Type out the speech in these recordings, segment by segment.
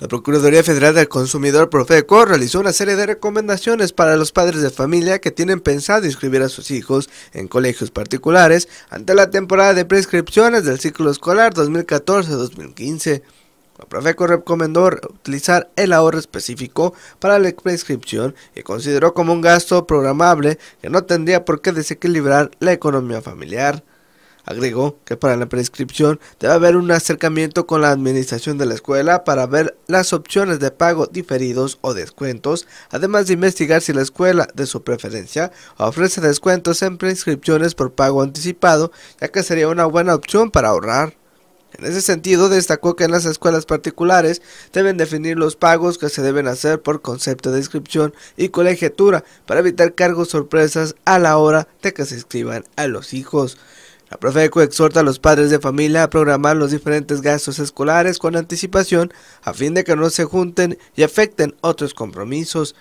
La Procuraduría Federal del Consumidor Profeco realizó una serie de recomendaciones para los padres de familia que tienen pensado inscribir a sus hijos en colegios particulares ante la temporada de prescripciones del ciclo escolar 2014-2015. La Profeco recomendó utilizar el ahorro específico para la prescripción y consideró como un gasto programable que no tendría por qué desequilibrar la economía familiar. Agregó que para la prescripción debe haber un acercamiento con la administración de la escuela para ver las opciones de pago diferidos o descuentos, además de investigar si la escuela de su preferencia ofrece descuentos en prescripciones por pago anticipado, ya que sería una buena opción para ahorrar. En ese sentido, destacó que en las escuelas particulares deben definir los pagos que se deben hacer por concepto de inscripción y colegiatura para evitar cargos sorpresas a la hora de que se inscriban a los hijos. La Profeco exhorta a los padres de familia a programar los diferentes gastos escolares con anticipación a fin de que no se junten y afecten otros compromisos.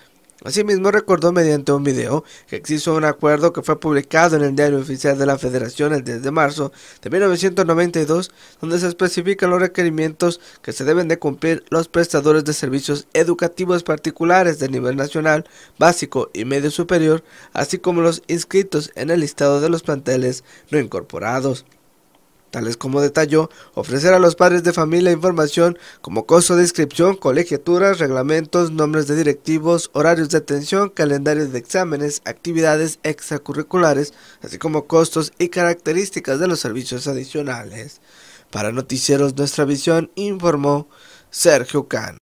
Asimismo, recordó mediante un video que existe un acuerdo que fue publicado en el Diario Oficial de la Federación el 10 de marzo de 1992, donde se especifican los requerimientos que se deben de cumplir los prestadores de servicios educativos particulares de nivel nacional, básico y medio superior, así como los inscritos en el listado de los planteles no incorporados. Tales como detalló, ofrecer a los padres de familia información como costo de inscripción, colegiaturas, reglamentos, nombres de directivos, horarios de atención, calendarios de exámenes, actividades extracurriculares, así como costos y características de los servicios adicionales. Para Noticieros Nuestra Visión informó Sergio Can.